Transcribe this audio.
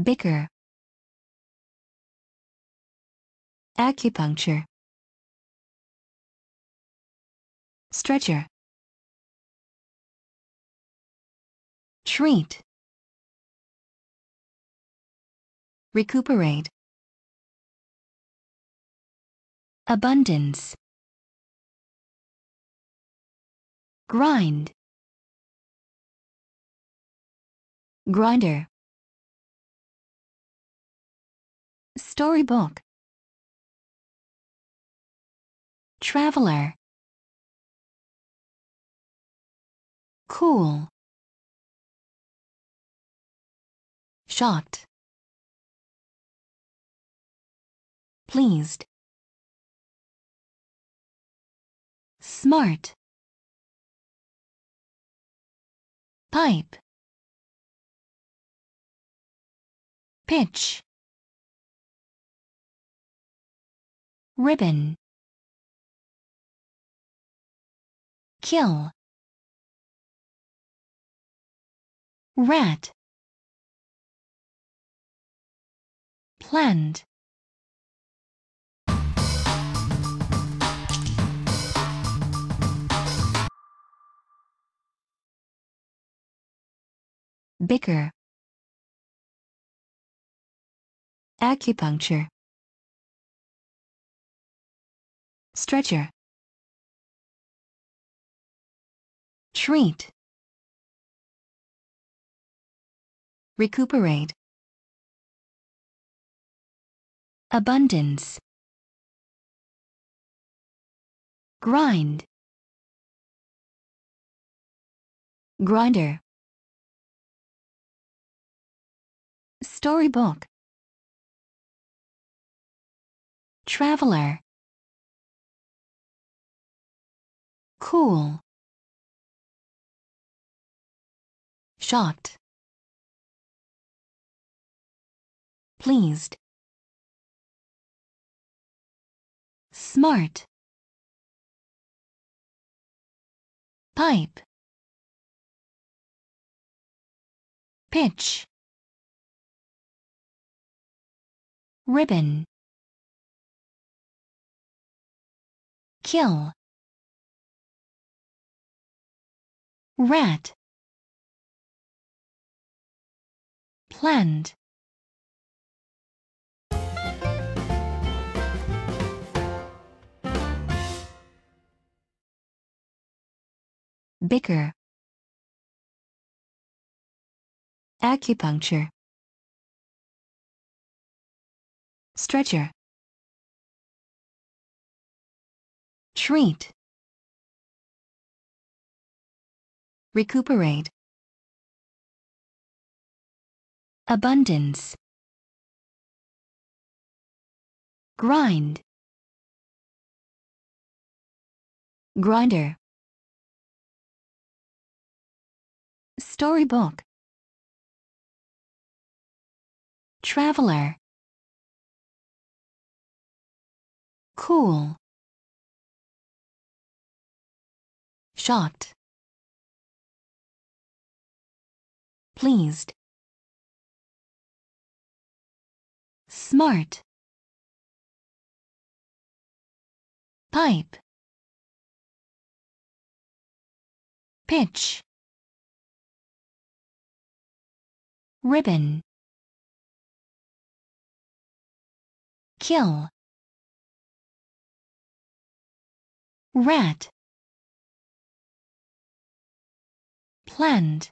bicker acupuncture stretcher treat recuperate abundance grind grinder Storybook Traveler Cool Shocked Pleased Smart Pipe Pitch ribbon kill rat planned bigger acupuncture stretcher treat recuperate abundance grind grinder storybook traveler Cool. Shocked. Pleased. Smart. Pipe. Pitch. Ribbon. Kill. rat plant bigger acupuncture stretcher treat recuperate. Abundance. Grind. Grinder. Storybook. Traveler. Cool. Shocked. pleased. Smart. Pipe. Pitch. Ribbon. Kill. Rat. Planned.